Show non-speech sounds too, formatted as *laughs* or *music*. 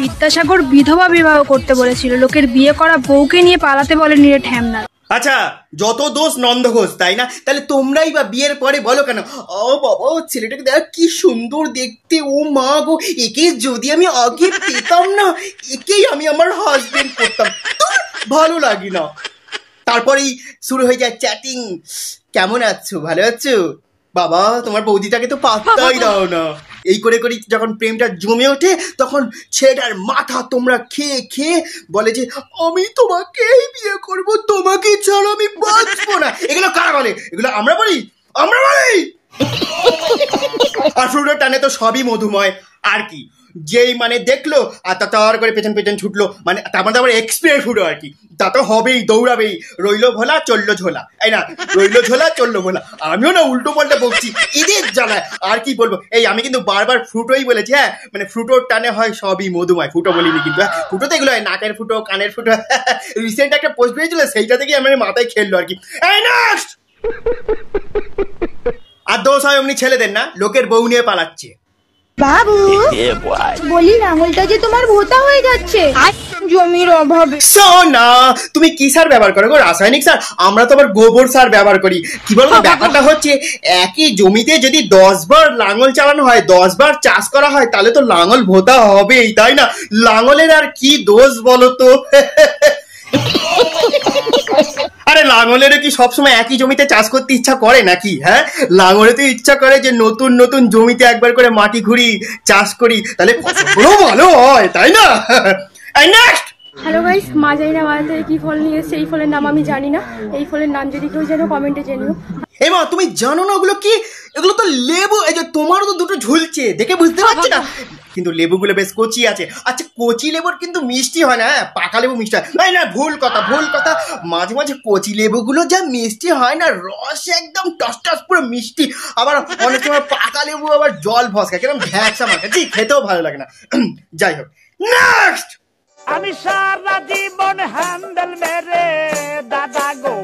বিদ্যাসাগর বিধবা বিবাহ করতে বলেছিল লোকের বিয়ে করা বউকে নিয়ে পালাতে বলে নিয়ে ঠ্যামনাথ আচ্ছা যত দোষ নন্দ ঘোষ তাই না তাহলে তোমরাই বা বিয়ের পরে বলো কেন ও বাবা ছেলেটাকে দেখ কি সুন্দর দেখতে ও মা গো একে যদি আমি আগে পেতাম না একেই আমি আমার হাজবেন্ড করতাম ভালো লাগি না তারপরেই শুরু হয়ে যায় চ্যাটিং কেমন আছো ভালো আছো বাবা তোমার বৌদিটাকে তো পাত্তাই দাও না এই করে করে যখন প্রেমটা জমে ওঠে তখন ছেলেটার মাথা তোমরা খেয়ে খেয়ে বলে যে আমি তোমাকেই বিয়ে করব তোমাকে ছাড়া আমি বাঁচবো না এগুলো কারা বলে এগুলো আমরা বলি আমরা বলি পাঁচুড়ো টানে তো সবই মধুময় আর কি যেই মানে দেখলো আর তা তার করে পেছন পেছন ছুটলো মানে তার মানে আবার এক্সপ্রেস ফুটো আর কি তা তো হবেই দৌড়াবেই রইলো ভোলা চললো ঝোলা এই না রইলো ঝোলা চললো ভোলা আমিও না উল্টো পাল্টা বলছি ঈদের জানায় আর কি বলবো এই আমি কিন্তু বারবার ফুটোই বলেছি হ্যাঁ মানে ফুটোর টানে হয় সবই মধুময় ফুটো বলিনি কিন্তু হ্যাঁ ফুটো তো এগুলো হয় নাকের ফুটো কানের ফুটো রিসেন্ট *laughs* একটা পোস্ট বেরিয়েছিল সেইটা থেকেই আমার মাথায় খেললো আর কি এই না আর দোষ হয় ছেলেদের না লোকের বউ নিয়ে পালাচ্ছে বাবু বলি যে তোমার ভোতা হয়ে যাচ্ছে জমির অভাবে সোনা তুমি কি সার ব্যবহার করো রাসায়নিক সার আমরা তো আবার গোবর সার ব্যবহার করি কি বলবো হ্যাঁ, ব্যাপারটা হচ্ছে একই জমিতে যদি দশ বার লাঙল চালানো হয় দশ বার চাষ করা হয় তাহলে তো লাঙল ভোতা হবেই তাই না লাঙলের আর কি দোষ বলো তো *laughs* লাঙলের কি সবসময় একই জমিতে চাষ করতে ইচ্ছা করে নাকি হ্যাঁ লাঙলে তো ইচ্ছা করে যে নতুন নতুন জমিতে একবার করে মাটি ঘুরি চাষ করি তাহলে ভালো হয় তাই না হ্যালো গাইস মা জানি না মাথা কি ফল নিয়ে এসছে এই ফলের নাম আমি জানি না এই ফলের নাম যদি কেউ জানো কমেন্টে জানিও এই মা তুমি জানো না ওগুলো কি এগুলো তো লেবু এই যে তোমারও তো দুটো ঝুলছে দেখে বুঝতে পারছি না কিন্তু লেবুগুলো বেশ কচি আছে আচ্ছা কচি লেবুর কিন্তু মিষ্টি হয় না হ্যাঁ পাকা লেবু মিষ্টি হয় না ভুল কথা ভুল কথা মাঝে মাঝে কচি লেবুগুলো যা মিষ্টি হয় না রস একদম টস টস পুরো মিষ্টি আবার অনেক সময় পাকা লেবু আবার জল ভসকা কেরম ভ্যাকসা মাখে ঠিক খেতেও ভালো লাগে না *clears throat* যাই হোক নেক্সট আমি সারা জীবন হ্যান্ডেল মেরে দাদা গো